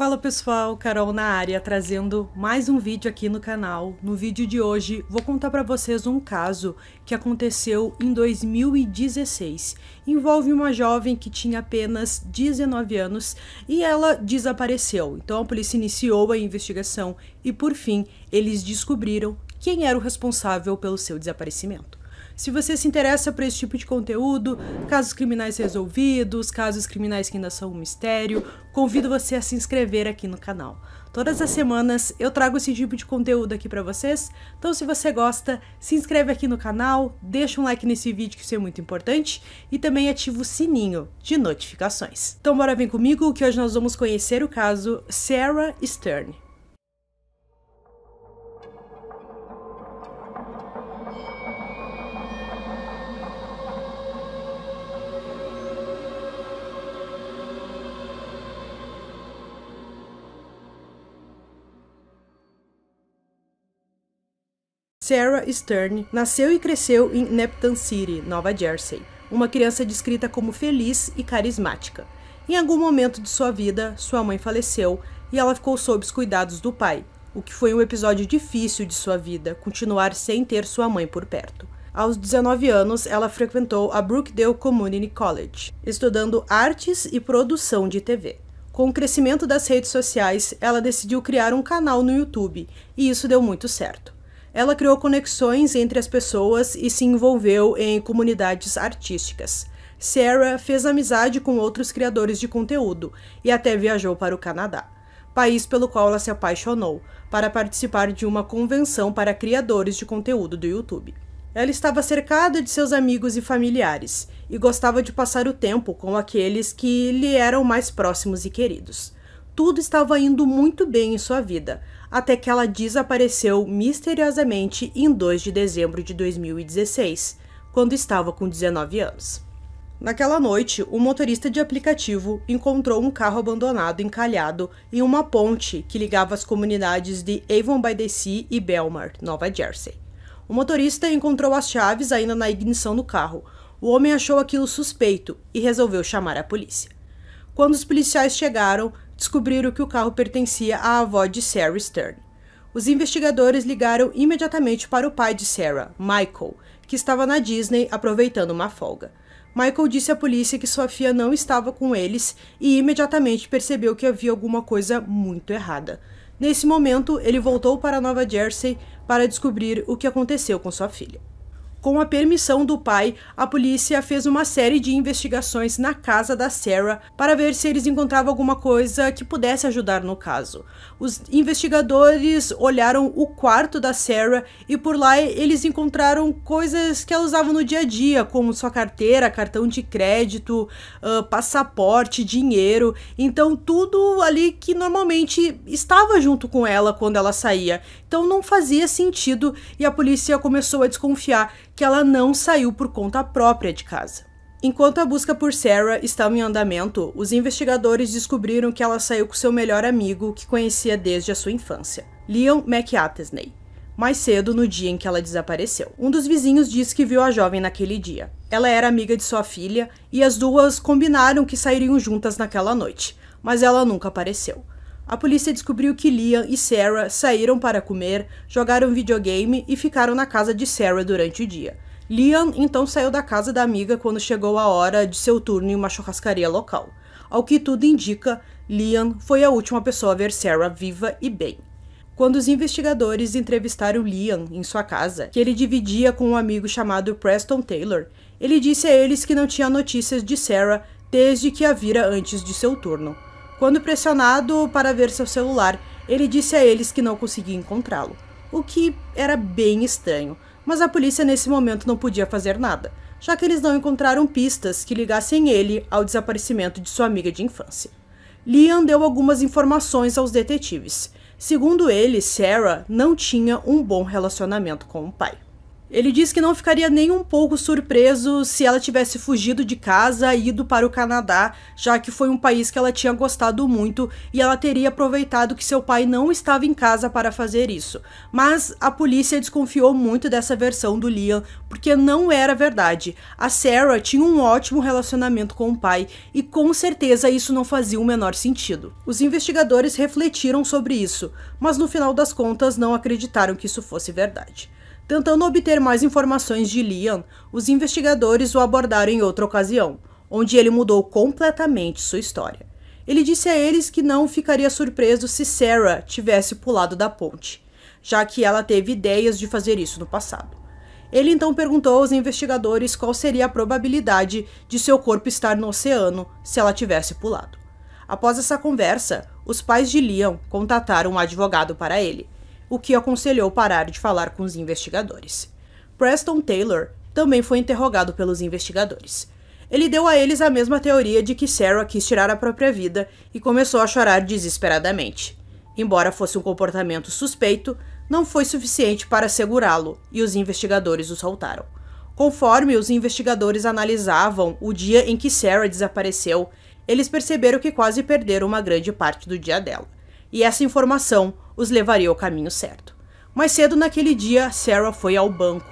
Fala pessoal, Carol na área, trazendo mais um vídeo aqui no canal. No vídeo de hoje vou contar para vocês um caso que aconteceu em 2016. Envolve uma jovem que tinha apenas 19 anos e ela desapareceu. Então a polícia iniciou a investigação e por fim eles descobriram quem era o responsável pelo seu desaparecimento. Se você se interessa por esse tipo de conteúdo, casos criminais resolvidos, casos criminais que ainda são um mistério, convido você a se inscrever aqui no canal. Todas as semanas eu trago esse tipo de conteúdo aqui para vocês, então se você gosta, se inscreve aqui no canal, deixa um like nesse vídeo que isso é muito importante e também ativa o sininho de notificações. Então bora vem comigo que hoje nós vamos conhecer o caso Sarah Stern. Sarah Stern nasceu e cresceu em Neptune City, Nova Jersey, uma criança descrita como feliz e carismática. Em algum momento de sua vida, sua mãe faleceu e ela ficou sob os cuidados do pai, o que foi um episódio difícil de sua vida, continuar sem ter sua mãe por perto. Aos 19 anos, ela frequentou a Brookdale Community College, estudando artes e produção de TV. Com o crescimento das redes sociais, ela decidiu criar um canal no YouTube, e isso deu muito certo. Ela criou conexões entre as pessoas e se envolveu em comunidades artísticas. Sarah fez amizade com outros criadores de conteúdo e até viajou para o Canadá, país pelo qual ela se apaixonou, para participar de uma convenção para criadores de conteúdo do YouTube. Ela estava cercada de seus amigos e familiares e gostava de passar o tempo com aqueles que lhe eram mais próximos e queridos tudo estava indo muito bem em sua vida, até que ela desapareceu misteriosamente em 2 de dezembro de 2016, quando estava com 19 anos. Naquela noite, um motorista de aplicativo encontrou um carro abandonado encalhado em uma ponte que ligava as comunidades de Avon by the Sea e Belmar, Nova Jersey. O motorista encontrou as chaves ainda na ignição do carro. O homem achou aquilo suspeito e resolveu chamar a polícia. Quando os policiais chegaram, descobriram que o carro pertencia à avó de Sarah Stern. Os investigadores ligaram imediatamente para o pai de Sarah, Michael, que estava na Disney aproveitando uma folga. Michael disse à polícia que sua filha não estava com eles e imediatamente percebeu que havia alguma coisa muito errada. Nesse momento, ele voltou para Nova Jersey para descobrir o que aconteceu com sua filha. Com a permissão do pai, a polícia fez uma série de investigações na casa da Sarah para ver se eles encontravam alguma coisa que pudesse ajudar no caso. Os investigadores olharam o quarto da Sarah e por lá eles encontraram coisas que ela usava no dia a dia, como sua carteira, cartão de crédito, uh, passaporte, dinheiro. Então, tudo ali que normalmente estava junto com ela quando ela saía. Então, não fazia sentido e a polícia começou a desconfiar que ela não saiu por conta própria de casa. Enquanto a busca por Sarah estava em andamento, os investigadores descobriram que ela saiu com seu melhor amigo, que conhecia desde a sua infância, Leon McAtesney, mais cedo no dia em que ela desapareceu. Um dos vizinhos disse que viu a jovem naquele dia. Ela era amiga de sua filha e as duas combinaram que sairiam juntas naquela noite, mas ela nunca apareceu. A polícia descobriu que Liam e Sarah saíram para comer, jogaram videogame e ficaram na casa de Sarah durante o dia. Liam então saiu da casa da amiga quando chegou a hora de seu turno em uma churrascaria local. Ao que tudo indica, Liam foi a última pessoa a ver Sarah viva e bem. Quando os investigadores entrevistaram Liam em sua casa, que ele dividia com um amigo chamado Preston Taylor, ele disse a eles que não tinha notícias de Sarah desde que a vira antes de seu turno quando pressionado para ver seu celular, ele disse a eles que não conseguia encontrá-lo, o que era bem estranho, mas a polícia nesse momento não podia fazer nada, já que eles não encontraram pistas que ligassem ele ao desaparecimento de sua amiga de infância. Liam deu algumas informações aos detetives. Segundo ele, Sarah não tinha um bom relacionamento com o pai. Ele diz que não ficaria nem um pouco surpreso se ela tivesse fugido de casa e ido para o Canadá, já que foi um país que ela tinha gostado muito e ela teria aproveitado que seu pai não estava em casa para fazer isso. Mas a polícia desconfiou muito dessa versão do Liam, porque não era verdade. A Sarah tinha um ótimo relacionamento com o pai e com certeza isso não fazia o menor sentido. Os investigadores refletiram sobre isso, mas no final das contas não acreditaram que isso fosse verdade. Tentando obter mais informações de Liam, os investigadores o abordaram em outra ocasião, onde ele mudou completamente sua história. Ele disse a eles que não ficaria surpreso se Sarah tivesse pulado da ponte, já que ela teve ideias de fazer isso no passado. Ele então perguntou aos investigadores qual seria a probabilidade de seu corpo estar no oceano se ela tivesse pulado. Após essa conversa, os pais de Liam contataram um advogado para ele, o que aconselhou parar de falar com os investigadores. Preston Taylor também foi interrogado pelos investigadores. Ele deu a eles a mesma teoria de que Sarah quis tirar a própria vida e começou a chorar desesperadamente. Embora fosse um comportamento suspeito, não foi suficiente para segurá-lo e os investigadores o soltaram. Conforme os investigadores analisavam o dia em que Sarah desapareceu, eles perceberam que quase perderam uma grande parte do dia dela e essa informação os levaria ao caminho certo. Mais cedo naquele dia, Sarah foi ao banco.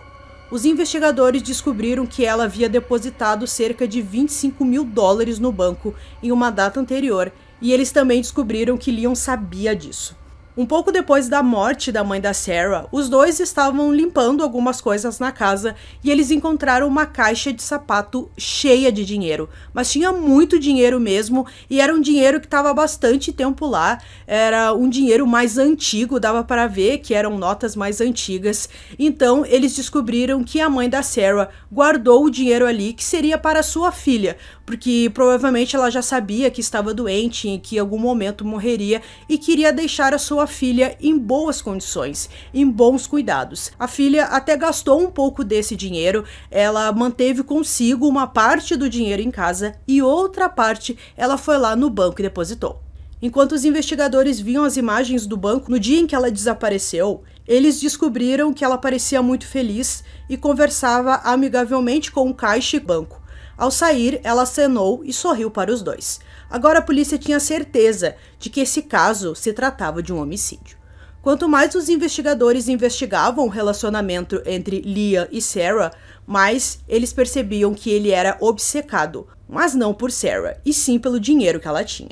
Os investigadores descobriram que ela havia depositado cerca de 25 mil dólares no banco em uma data anterior, e eles também descobriram que Leon sabia disso. Um pouco depois da morte da mãe da Sarah, os dois estavam limpando algumas coisas na casa e eles encontraram uma caixa de sapato cheia de dinheiro. Mas tinha muito dinheiro mesmo e era um dinheiro que estava bastante tempo lá. Era um dinheiro mais antigo, dava para ver que eram notas mais antigas. Então eles descobriram que a mãe da Sarah guardou o dinheiro ali que seria para sua filha, porque provavelmente ela já sabia que estava doente e que em algum momento morreria e queria deixar a sua filha em boas condições, em bons cuidados. A filha até gastou um pouco desse dinheiro, ela manteve consigo uma parte do dinheiro em casa e outra parte ela foi lá no banco e depositou. Enquanto os investigadores viam as imagens do banco no dia em que ela desapareceu, eles descobriram que ela parecia muito feliz e conversava amigavelmente com o caixa e banco. Ao sair, ela acenou e sorriu para os dois. Agora a polícia tinha certeza de que esse caso se tratava de um homicídio. Quanto mais os investigadores investigavam o relacionamento entre Lia e Sarah, mais eles percebiam que ele era obcecado, mas não por Sarah, e sim pelo dinheiro que ela tinha.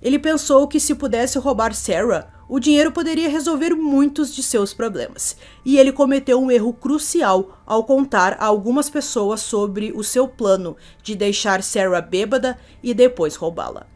Ele pensou que se pudesse roubar Sarah, o dinheiro poderia resolver muitos de seus problemas, e ele cometeu um erro crucial ao contar a algumas pessoas sobre o seu plano de deixar Sarah bêbada e depois roubá-la.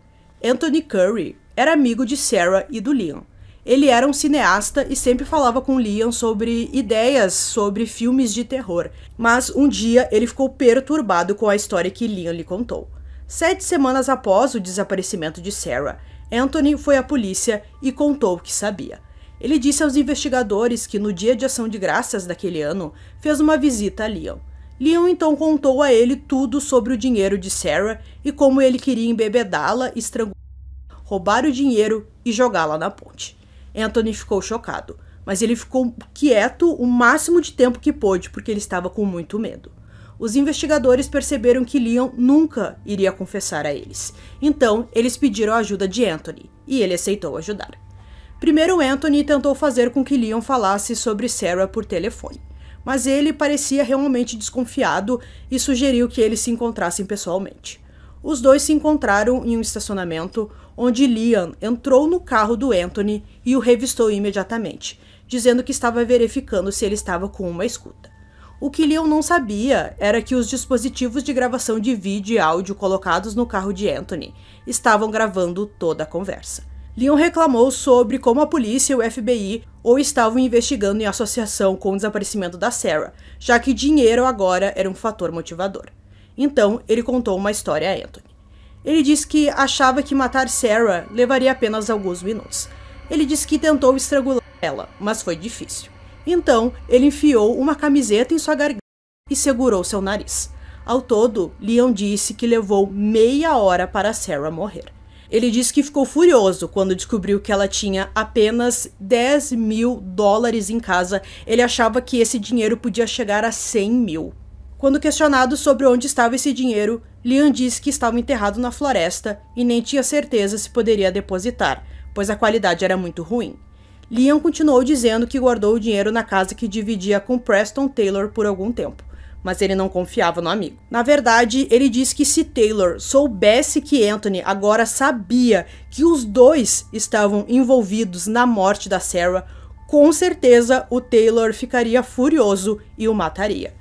Anthony Curry era amigo de Sarah e do Liam. Ele era um cineasta e sempre falava com Liam sobre ideias sobre filmes de terror, mas um dia ele ficou perturbado com a história que Liam lhe contou. Sete semanas após o desaparecimento de Sarah, Anthony foi à polícia e contou o que sabia. Ele disse aos investigadores que no dia de ação de graças daquele ano fez uma visita a Leon. Leon então contou a ele tudo sobre o dinheiro de Sarah e como ele queria embebedá-la, estrangular, roubar o dinheiro e jogá-la na ponte. Anthony ficou chocado, mas ele ficou quieto o máximo de tempo que pôde porque ele estava com muito medo os investigadores perceberam que Leon nunca iria confessar a eles. Então, eles pediram a ajuda de Anthony, e ele aceitou ajudar. Primeiro, Anthony tentou fazer com que Leon falasse sobre Sarah por telefone, mas ele parecia realmente desconfiado e sugeriu que eles se encontrassem pessoalmente. Os dois se encontraram em um estacionamento onde Liam entrou no carro do Anthony e o revistou imediatamente, dizendo que estava verificando se ele estava com uma escuta. O que Leon não sabia era que os dispositivos de gravação de vídeo e áudio colocados no carro de Anthony estavam gravando toda a conversa. Leon reclamou sobre como a polícia e o FBI ou estavam investigando em associação com o desaparecimento da Sarah, já que dinheiro agora era um fator motivador. Então, ele contou uma história a Anthony. Ele disse que achava que matar Sarah levaria apenas alguns minutos. Ele disse que tentou estrangular ela, mas foi difícil. Então, ele enfiou uma camiseta em sua garganta e segurou seu nariz. Ao todo, Leon disse que levou meia hora para Sarah morrer. Ele disse que ficou furioso quando descobriu que ela tinha apenas 10 mil dólares em casa. Ele achava que esse dinheiro podia chegar a 100 mil. Quando questionado sobre onde estava esse dinheiro, Leon disse que estava enterrado na floresta e nem tinha certeza se poderia depositar, pois a qualidade era muito ruim. Liam continuou dizendo que guardou o dinheiro na casa que dividia com Preston Taylor por algum tempo mas ele não confiava no amigo. Na verdade, ele diz que se Taylor soubesse que Anthony agora sabia que os dois estavam envolvidos na morte da Sarah, com certeza o Taylor ficaria furioso e o mataria.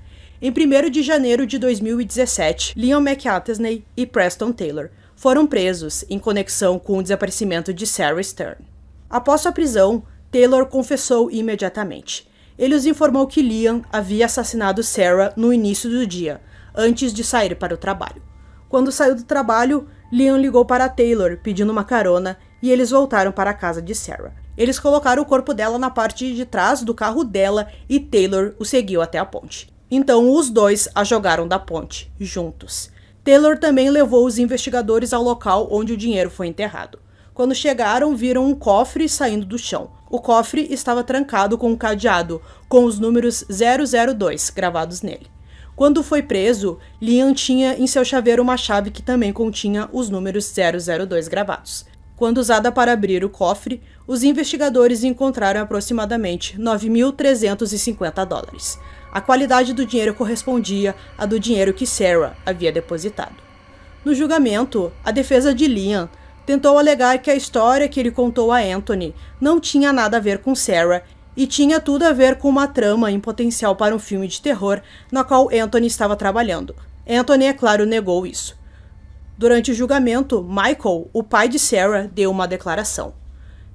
Em 1 de janeiro de 2017, Leon McAtesney e Preston Taylor foram presos em conexão com o desaparecimento de Sarah Stern. Após sua prisão, Taylor confessou imediatamente. Ele os informou que Liam havia assassinado Sarah no início do dia, antes de sair para o trabalho. Quando saiu do trabalho, Liam ligou para Taylor pedindo uma carona e eles voltaram para a casa de Sarah. Eles colocaram o corpo dela na parte de trás do carro dela e Taylor o seguiu até a ponte. Então os dois a jogaram da ponte, juntos. Taylor também levou os investigadores ao local onde o dinheiro foi enterrado. Quando chegaram, viram um cofre saindo do chão. O cofre estava trancado com um cadeado, com os números 002 gravados nele. Quando foi preso, Liam tinha em seu chaveiro uma chave que também continha os números 002 gravados. Quando usada para abrir o cofre, os investigadores encontraram aproximadamente 9.350 dólares. A qualidade do dinheiro correspondia à do dinheiro que Sarah havia depositado. No julgamento, a defesa de Liam tentou alegar que a história que ele contou a Anthony não tinha nada a ver com Sarah e tinha tudo a ver com uma trama em potencial para um filme de terror na qual Anthony estava trabalhando. Anthony, é claro, negou isso. Durante o julgamento, Michael, o pai de Sarah, deu uma declaração.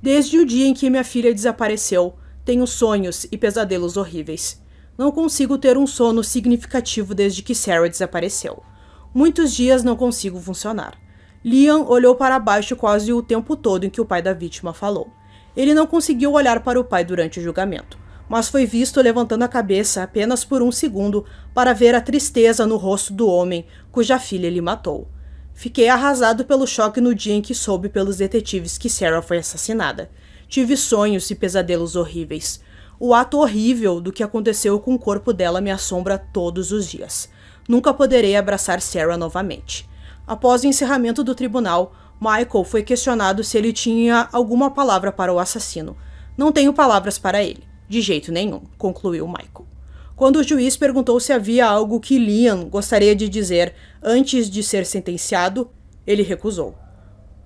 Desde o dia em que minha filha desapareceu, tenho sonhos e pesadelos horríveis. Não consigo ter um sono significativo desde que Sarah desapareceu. Muitos dias não consigo funcionar. Liam olhou para baixo quase o tempo todo em que o pai da vítima falou. Ele não conseguiu olhar para o pai durante o julgamento, mas foi visto levantando a cabeça apenas por um segundo para ver a tristeza no rosto do homem cuja filha ele matou. Fiquei arrasado pelo choque no dia em que soube pelos detetives que Sarah foi assassinada. Tive sonhos e pesadelos horríveis. O ato horrível do que aconteceu com o corpo dela me assombra todos os dias. Nunca poderei abraçar Sarah novamente. Após o encerramento do tribunal, Michael foi questionado se ele tinha alguma palavra para o assassino. Não tenho palavras para ele, de jeito nenhum, concluiu Michael. Quando o juiz perguntou se havia algo que Liam gostaria de dizer antes de ser sentenciado, ele recusou.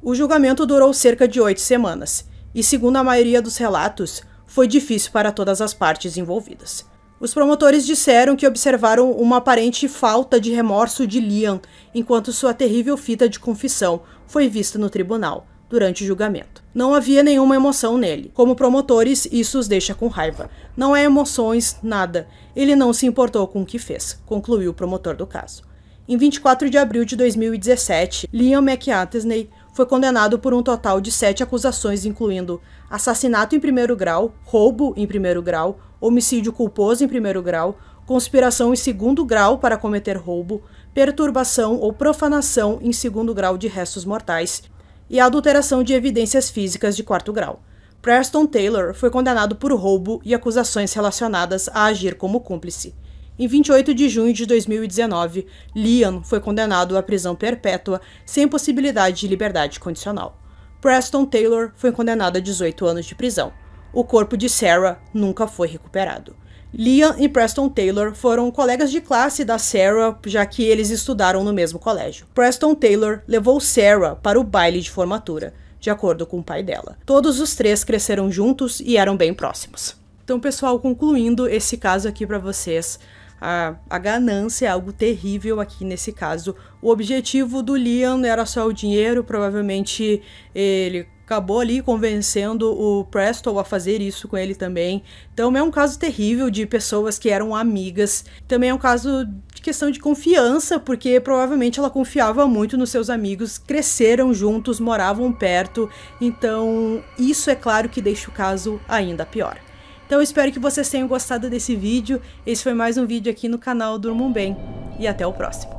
O julgamento durou cerca de oito semanas, e, segundo a maioria dos relatos, foi difícil para todas as partes envolvidas. Os promotores disseram que observaram uma aparente falta de remorso de Liam enquanto sua terrível fita de confissão foi vista no tribunal durante o julgamento. Não havia nenhuma emoção nele. Como promotores, isso os deixa com raiva. Não é emoções, nada. Ele não se importou com o que fez, concluiu o promotor do caso. Em 24 de abril de 2017, Liam McAtesney foi condenado por um total de sete acusações, incluindo assassinato em primeiro grau, roubo em primeiro grau, homicídio culposo em primeiro grau, conspiração em segundo grau para cometer roubo, perturbação ou profanação em segundo grau de restos mortais e adulteração de evidências físicas de quarto grau. Preston Taylor foi condenado por roubo e acusações relacionadas a agir como cúmplice. Em 28 de junho de 2019, Liam foi condenado à prisão perpétua sem possibilidade de liberdade condicional. Preston Taylor foi condenado a 18 anos de prisão. O corpo de Sarah nunca foi recuperado. Liam e Preston Taylor foram colegas de classe da Sarah, já que eles estudaram no mesmo colégio. Preston Taylor levou Sarah para o baile de formatura, de acordo com o pai dela. Todos os três cresceram juntos e eram bem próximos. Então, pessoal, concluindo esse caso aqui para vocês, a, a, ganância é algo terrível aqui nesse caso. O objetivo do Liam era só o dinheiro, provavelmente ele acabou ali convencendo o Presto a fazer isso com ele também. Então é um caso terrível de pessoas que eram amigas. Também é um caso de questão de confiança, porque provavelmente ela confiava muito nos seus amigos, cresceram juntos, moravam perto. Então isso é claro que deixa o caso ainda pior. Então espero que vocês tenham gostado desse vídeo. Esse foi mais um vídeo aqui no canal Durmam Bem e até o próximo.